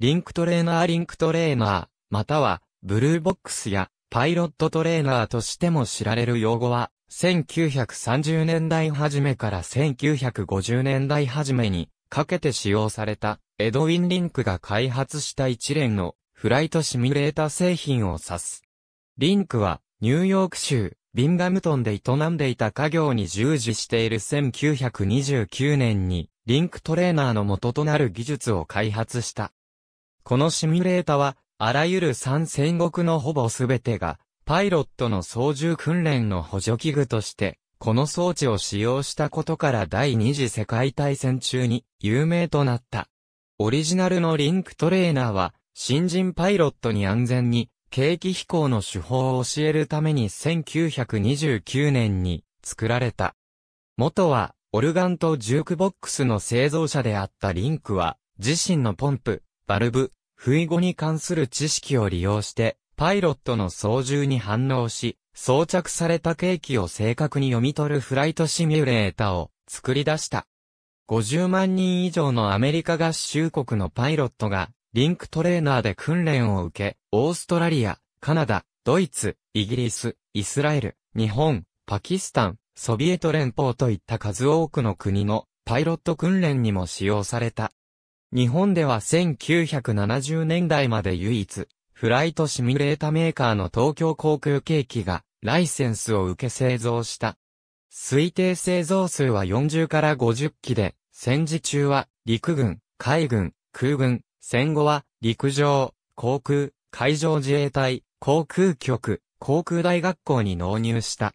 リンクトレーナーリンクトレーナー、または、ブルーボックスや、パイロットトレーナーとしても知られる用語は、1930年代初めから1950年代初めにかけて使用されたエドウィン・リンクが開発した一連のフライトシミュレータ製品を指す。リンクはニューヨーク州ビンガムトンで営んでいた家業に従事している1929年にリンクトレーナーの元となる技術を開発した。このシミュレータは、あらゆる3戦国のほぼすべてが、パイロットの操縦訓練の補助器具として、この装置を使用したことから第二次世界大戦中に有名となった。オリジナルのリンクトレーナーは、新人パイロットに安全に、景気飛行の手法を教えるために1929年に作られた。元は、オルガンとジュークボックスの製造者であったリンクは、自身のポンプ、バルブ、不意語に関する知識を利用して、パイロットの操縦に反応し、装着されたケーキを正確に読み取るフライトシミュレータを作り出した。50万人以上のアメリカ合衆国のパイロットが、リンクトレーナーで訓練を受け、オーストラリア、カナダ、ドイツ、イギリス、イスラエル、日本、パキスタン、ソビエト連邦といった数多くの国のパイロット訓練にも使用された。日本では1970年代まで唯一、フライトシミュレータメーカーの東京航空景気が、ライセンスを受け製造した。推定製造数は40から50機で、戦時中は陸軍、海軍、空軍、戦後は陸上、航空、海上自衛隊、航空局、航空大学校に納入した。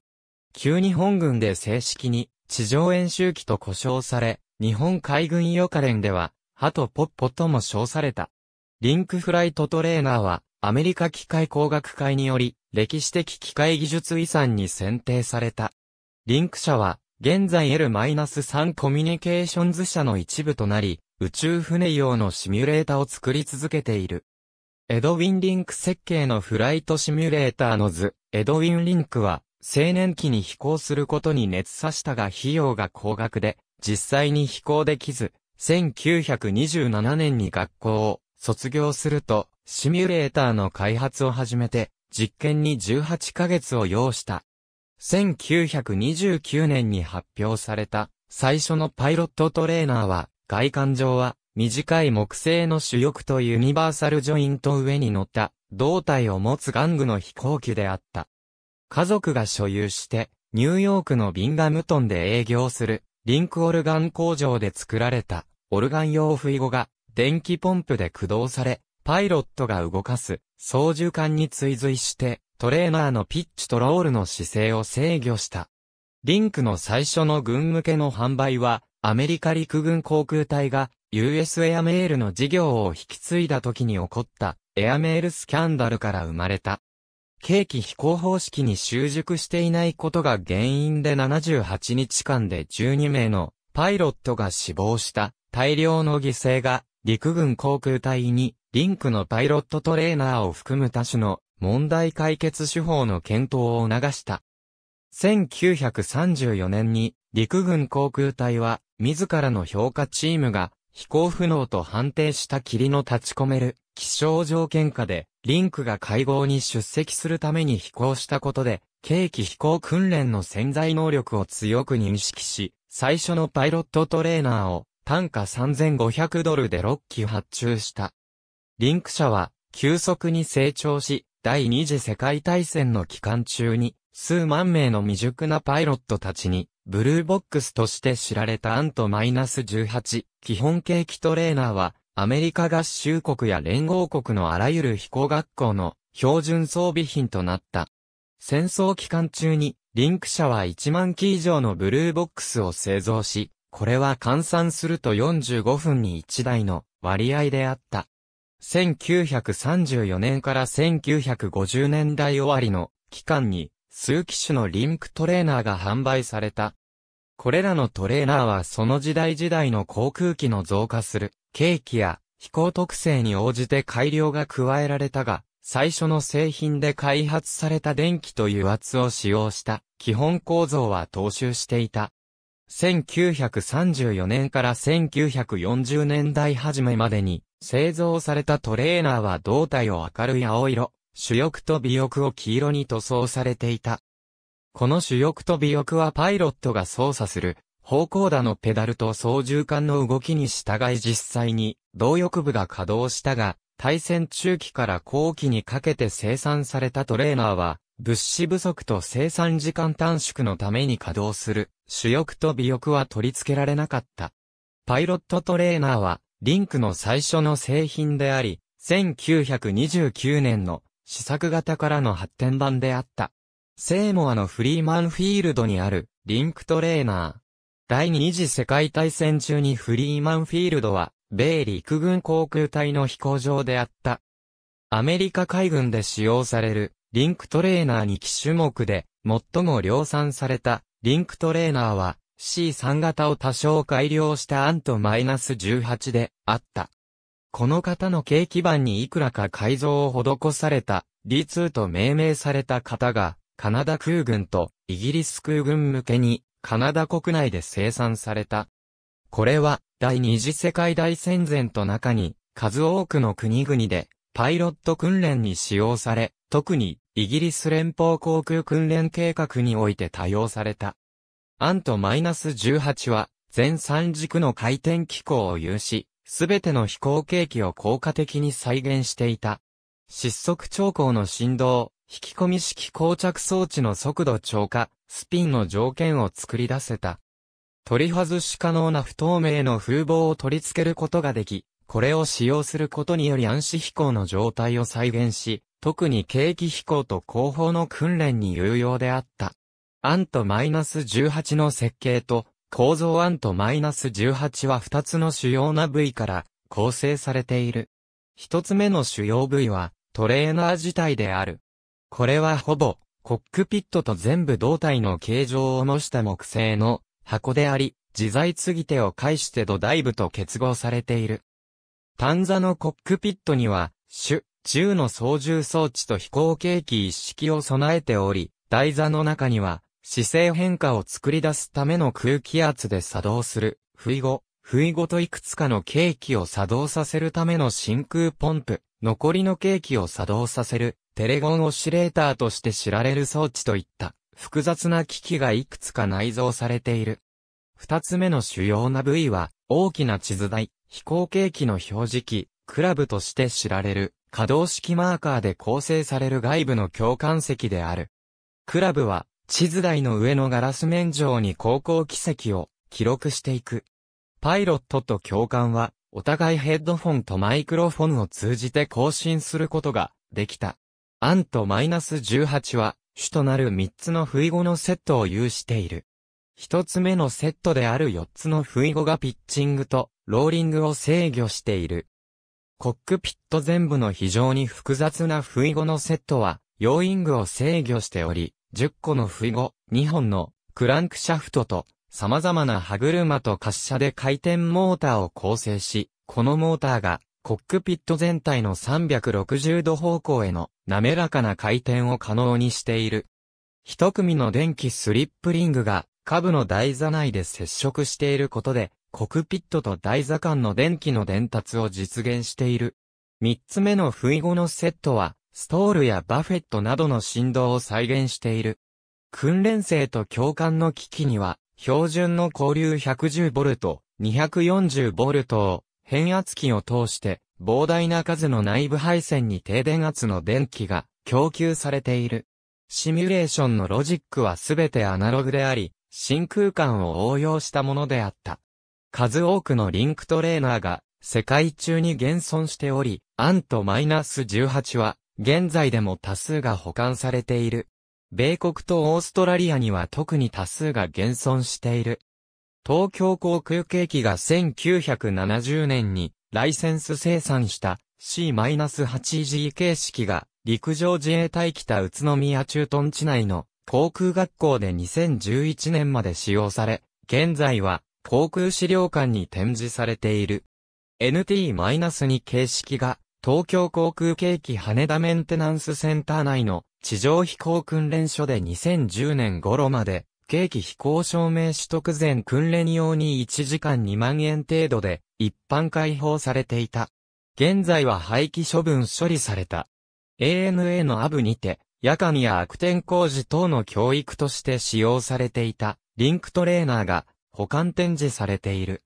旧日本軍で正式に地上演習機と呼称され、日本海軍予科連ではハトポッポとも称された。リンクフライトトレーナーは、アメリカ機械工学会により、歴史的機械技術遺産に選定された。リンク社は、現在 L-3 コミュニケーションズ社の一部となり、宇宙船用のシミュレータを作り続けている。エドウィン・リンク設計のフライトシミュレーターの図、エドウィン・リンクは、青年期に飛行することに熱さしたが費用が高額で、実際に飛行できず、1927年に学校を卒業すると、シミュレーターの開発を始めて、実験に18ヶ月を要した。1929年に発表された最初のパイロットトレーナーは、外観上は短い木製の主翼とユニバーサルジョイント上に乗った胴体を持つ玩具の飛行機であった。家族が所有してニューヨークのビンガムトンで営業するリンクオルガン工場で作られた、オルガン用不意が、電気ポンプで駆動され、パイロットが動かす、操縦桿に追随して、トレーナーのピッチとロールの姿勢を制御した。リンクの最初の軍向けの販売は、アメリカ陸軍航空隊が US エアメールの事業を引き継いだ時に起こったエアメールスキャンダルから生まれた。景気飛行方式に習熟していないことが原因で78日間で12名のパイロットが死亡した大量の犠牲が陸軍航空隊にリンクのパイロットトレーナーを含む多種の問題解決手法の検討を促した。1934年に陸軍航空隊は自らの評価チームが飛行不能と判定した霧の立ち込める気象条件下でリンクが会合に出席するために飛行したことで、景気飛行訓練の潜在能力を強く認識し、最初のパイロットトレーナーを単価3500ドルで6機発注した。リンク社は急速に成長し、第二次世界大戦の期間中に数万名の未熟なパイロットたちにブルーボックスとして知られたアント -18 基本景気トレーナーはアメリカ合衆国や連合国のあらゆる飛行学校の標準装備品となった。戦争期間中に、リンク社は1万機以上のブルーボックスを製造し、これは換算すると45分に1台の割合であった。1934年から1950年代終わりの期間に数機種のリンクトレーナーが販売された。これらのトレーナーはその時代時代の航空機の増加するケーキや飛行特性に応じて改良が加えられたが、最初の製品で開発された電気という圧を使用した基本構造は踏襲していた。1934年から1940年代初めまでに製造されたトレーナーは胴体を明るい青色、主翼と尾翼を黄色に塗装されていた。この主翼と尾翼はパイロットが操作する方向打のペダルと操縦桿の動きに従い実際に動力部が稼働したが、対戦中期から後期にかけて生産されたトレーナーは、物資不足と生産時間短縮のために稼働する主翼と尾翼は取り付けられなかった。パイロットトレーナーは、リンクの最初の製品であり、1929年の試作型からの発展版であった。セーモアのフリーマンフィールドにあるリンクトレーナー、第二次世界大戦中にフリーマンフィールドは、米陸軍航空隊の飛行場であった。アメリカ海軍で使用される、リンクトレーナーに機種目で、最も量産された、リンクトレーナーは、C3 型を多少改良したアント -18 で、あった。この型の軽基板にいくらか改造を施された D2 と命名された型がカナダ空軍とイギリス空軍向けにカナダ国内で生産された。これは、第二次世界大戦前と中に、数多くの国々で、パイロット訓練に使用され、特に、イギリス連邦航空訓練計画において多用された。アント -18 は、全3軸の回転機構を有し、すべての飛行景気を効果的に再現していた。失速調光の振動、引き込み式膠着装置の速度超過、スピンの条件を作り出せた。取り外し可能な不透明の風防を取り付けることができ、これを使用することにより暗視飛行の状態を再現し、特に景気飛行と後方の訓練に有用であった。アントマイナス18の設計と、構造アントマイナス18は2つの主要な部位から構成されている。1つ目の主要部位は、トレーナー自体である。これはほぼコックピットと全部胴体の形状を模した木製の箱であり、自在継ぎ手を介して土台部と結合されている。単座のコックピットには、主、中の操縦装置と飛行計器一式を備えており、台座の中には、姿勢変化を作り出すための空気圧で作動する、不意後、不意後といくつかのーキを作動させるための真空ポンプ、残りのーキを作動させる、テレゴンオシレーターとして知られる装置といった複雑な機器がいくつか内蔵されている。二つ目の主要な部位は大きな地図台、飛行計器の表示器、クラブとして知られる可動式マーカーで構成される外部の共感席である。クラブは地図台の上のガラス面上に航行軌跡を記録していく。パイロットと共感はお互いヘッドフォンとマイクロフォンを通じて更新することができた。アンとマイナス18は、主となる3つの不意語のセットを有している。1つ目のセットである4つの不意語がピッチングとローリングを制御している。コックピット全部の非常に複雑な不意語のセットは、要因グを制御しており、10個の不意語、2本のクランクシャフトと様々な歯車と滑車で回転モーターを構成し、このモーターがコックピット全体の360度方向への滑らかな回転を可能にしている。一組の電気スリップリングが、下部の台座内で接触していることで、コクピットと台座間の電気の伝達を実現している。三つ目の不意後のセットは、ストールやバフェットなどの振動を再現している。訓練生と教官の機器には、標準の交流 110V、240V を変圧器を通して膨大な数の内部配線に低電圧の電気が供給されている。シミュレーションのロジックはすべてアナログであり、真空管を応用したものであった。数多くのリンクトレーナーが世界中に現存しており、アンとマイナス18は現在でも多数が保管されている。米国とオーストラリアには特に多数が現存している。東京航空景気が1970年にライセンス生産した C-8G 形式が陸上自衛隊北宇都宮駐屯地内の航空学校で2011年まで使用され、現在は航空資料館に展示されている。NT-2 形式が東京航空景気羽田メンテナンスセンター内の地上飛行訓練所で2010年頃まで景気飛行証明取得前訓練用に1時間2万円程度で一般開放されていた。現在は廃棄処分処理された。ANA のアブにて、夜間や悪天工事等の教育として使用されていたリンクトレーナーが保管展示されている。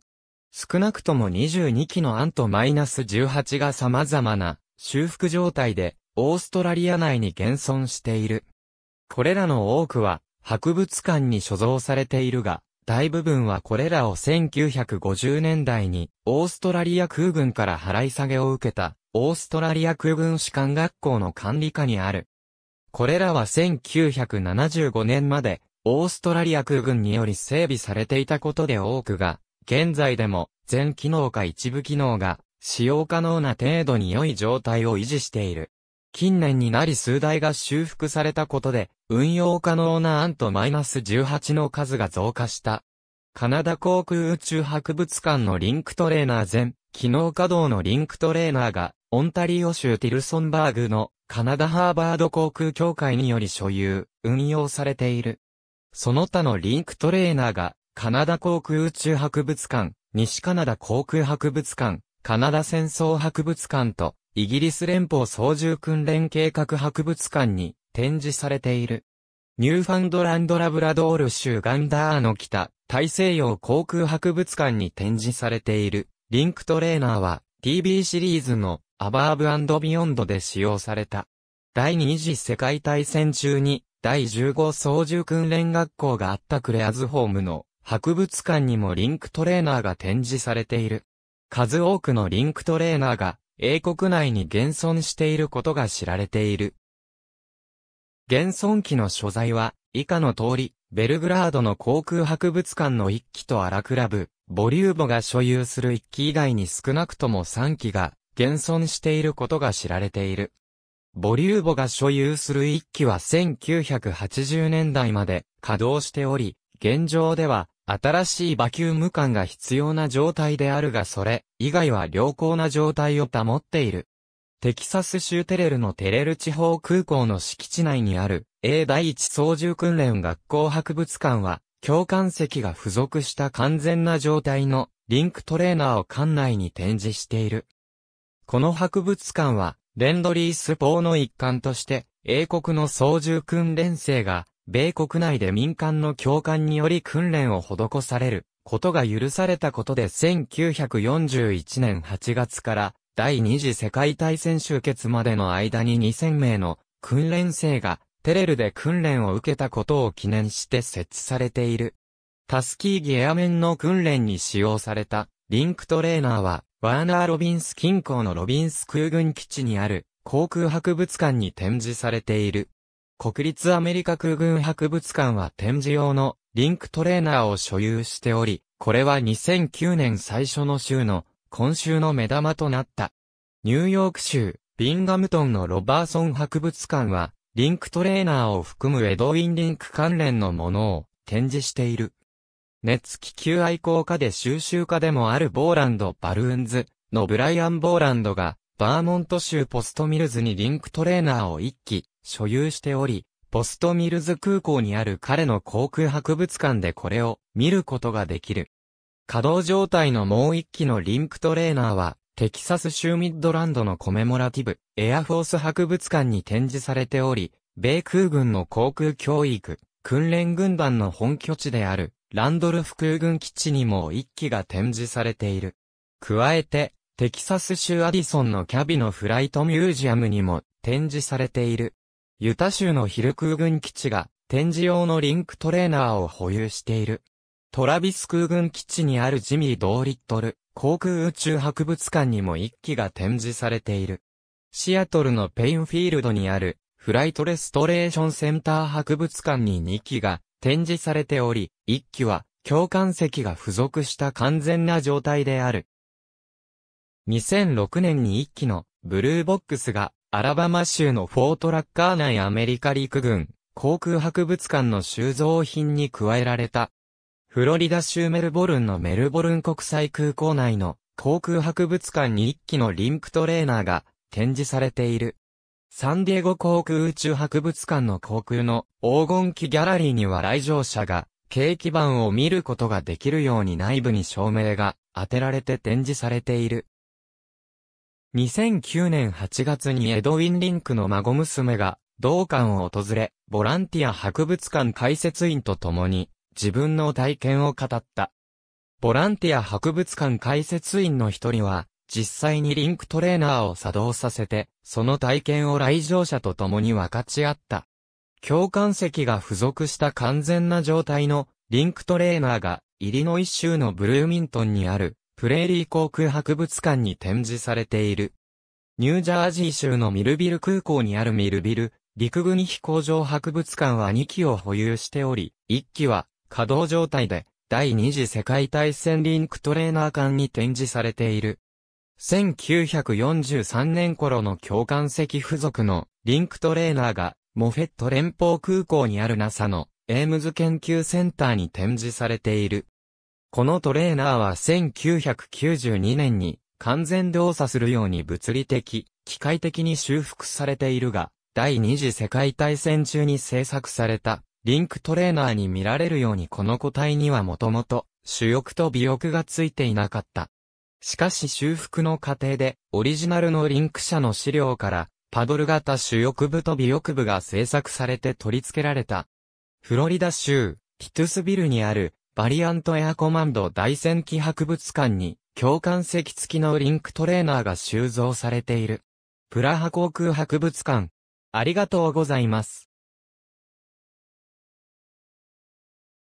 少なくとも22機のアンとマイナス18が様々な修復状態でオーストラリア内に現存している。これらの多くは博物館に所蔵されているが、大部分はこれらを1950年代にオーストラリア空軍から払い下げを受けたオーストラリア空軍士官学校の管理下にある。これらは1975年までオーストラリア空軍により整備されていたことで多くが、現在でも全機能か一部機能が使用可能な程度に良い状態を維持している。近年になり数台が修復されたことで、運用可能なアントマイナス18の数が増加した。カナダ航空宇宙博物館のリンクトレーナー全、機能稼働のリンクトレーナーが、オンタリオ州ティルソンバーグのカナダハーバード航空協会により所有、運用されている。その他のリンクトレーナーが、カナダ航空宇宙博物館、西カナダ航空博物館、カナダ戦争博物館と、イギリス連邦操縦訓練計画博物館に展示されている。ニューファンドランドラブラドール州ガンダーの北、大西洋航空博物館に展示されている、リンクトレーナーは t b シリーズのアバーブビヨンドで使用された。第二次世界大戦中に第15操縦訓練学校があったクレアズホームの博物館にもリンクトレーナーが展示されている。数多くのリンクトレーナーが英国内に現存していることが知られている。現存機の所在は、以下の通り、ベルグラードの航空博物館の1機と荒クラブ、ボリューボが所有する1機以外に少なくとも3機が、現存していることが知られている。ボリューボが所有する1機は1980年代まで稼働しており、現状では新しいバキューム感が必要な状態であるがそれ以外は良好な状態を保っている。テキサス州テレルのテレル地方空港の敷地内にある A 第一操縦訓練学校博物館は、教官席が付属した完全な状態のリンクトレーナーを館内に展示している。この博物館は、レンドリースポーの一環として、英国の操縦訓練生が米国内で民間の教官により訓練を施されることが許されたことで1941年8月から第二次世界大戦終結までの間に2000名の訓練生がテレルで訓練を受けたことを記念して設置されている。タスキーギエア面の訓練に使用されたリンクトレーナーはワーナー・ロビンス近郊のロビンス空軍基地にある航空博物館に展示されている。国立アメリカ空軍博物館は展示用のリンクトレーナーを所有しており、これは2009年最初の週の今週の目玉となった。ニューヨーク州ビンガムトンのロバーソン博物館はリンクトレーナーを含むエドウィンリンク関連のものを展示している。熱気球愛好家で収集家でもあるボーランド・バルーンズのブライアン・ボーランドがバーモント州ポストミルズにリンクトレーナーを一機所有しており、ボストミルズ空港にある彼の航空博物館でこれを見ることができる。稼働状態のもう一機のリンクトレーナーは、テキサス州ミッドランドのコメモラティブ、エアフォース博物館に展示されており、米空軍の航空教育、訓練軍団の本拠地である、ランドルフ空軍基地にも一機が展示されている。加えて、テキサス州アディソンのキャビのフライトミュージアムにも展示されている。ユタ州のヒル空軍基地が展示用のリンクトレーナーを保有している。トラビス空軍基地にあるジミー・ドーリットル航空宇宙博物館にも一機が展示されている。シアトルのペインフィールドにあるフライトレストレーションセンター博物館に2機が展示されており、一機は共感席が付属した完全な状態である。2006年に一機のブルーボックスがアラバマ州のフォートラッカー内アメリカ陸軍、航空博物館の収蔵品に加えられた。フロリダ州メルボルンのメルボルン国際空港内の航空博物館に1機のリンクトレーナーが展示されている。サンディエゴ航空宇宙博物館の航空の黄金期ギャラリーには来場者が景気板を見ることができるように内部に照明が当てられて展示されている。2009年8月にエドウィン・リンクの孫娘が、同館を訪れ、ボランティア博物館解説員と共に、自分の体験を語った。ボランティア博物館解説員の一人は、実際にリンクトレーナーを作動させて、その体験を来場者と共に分かち合った。共感席が付属した完全な状態のリンクトレーナーが、イリノイ州のブルーミントンにあるプレーリー航空博物館に展示されている。ニュージャージー州のミルビル空港にあるミルビル、陸軍飛行場博物館は2機を保有しており、1機は稼働状態で第二次世界大戦リンクトレーナー館に展示されている。1943年頃の共感席付属のリンクトレーナーがモフェット連邦空港にある NASA のエームズ研究センターに展示されている。このトレーナーは1992年に完全動作するように物理的、機械的に修復されているが、第二次世界大戦中に制作されたリンクトレーナーに見られるようにこの個体にはもともと主翼と尾翼がついていなかった。しかし修復の過程でオリジナルのリンク社の資料からパドル型主翼部と尾翼部が制作されて取り付けられた。フロリダ州、ヒトゥスビルにあるバリアントエアコマンド大戦記博物館に、共感席付きのリンクトレーナーが収蔵されている。プラハ航空博物館。ありがとうございます。